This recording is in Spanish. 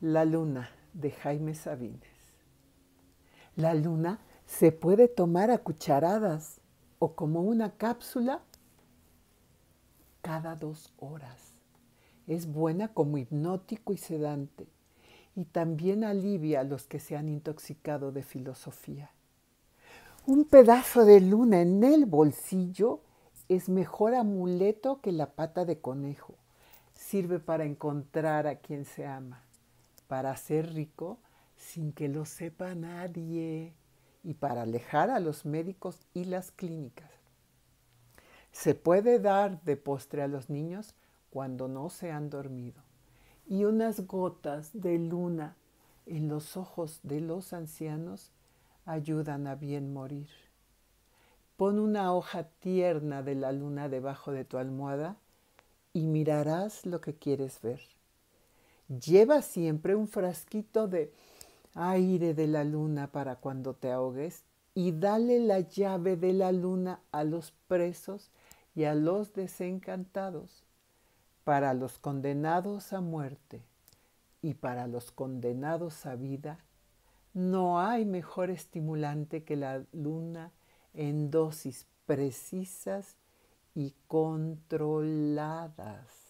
La luna de Jaime Sabines. La luna se puede tomar a cucharadas o como una cápsula cada dos horas. Es buena como hipnótico y sedante y también alivia a los que se han intoxicado de filosofía. Un pedazo de luna en el bolsillo es mejor amuleto que la pata de conejo. Sirve para encontrar a quien se ama para ser rico sin que lo sepa nadie y para alejar a los médicos y las clínicas. Se puede dar de postre a los niños cuando no se han dormido y unas gotas de luna en los ojos de los ancianos ayudan a bien morir. Pon una hoja tierna de la luna debajo de tu almohada y mirarás lo que quieres ver. Lleva siempre un frasquito de aire de la luna para cuando te ahogues y dale la llave de la luna a los presos y a los desencantados, para los condenados a muerte y para los condenados a vida, no hay mejor estimulante que la luna en dosis precisas y controladas.